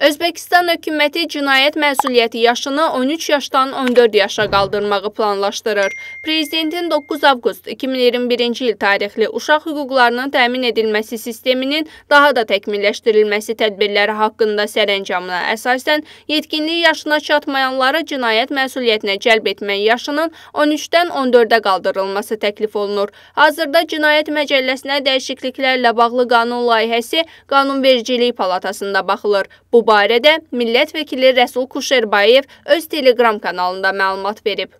Özbəkistan hökuməti cinayət məsuliyyəti yaşını 13 yaşdan 14 yaşa qaldırmağı planlaşdırır. Prezidentin 9 avqust 2021-ci il tarixli uşaq hüquqlarının təmin edilməsi sisteminin daha da təkmilləşdirilməsi tədbirləri haqqında sərəncamına əsasən yetkinlik yaşına çatmayanları cinayət məsuliyyətinə cəlb etmək yaşının 13-dən 14-ə qaldırılması təklif olunur. Hazırda Cinayət Məcəlləsinə dəyişikliklərlə bağlı qanun layihəsi Qanunvericilik Palatasında baxılır. Bu barədə millət vəkili Rəsul Kuşerbayev öz Telegram kanalında məlumat verib.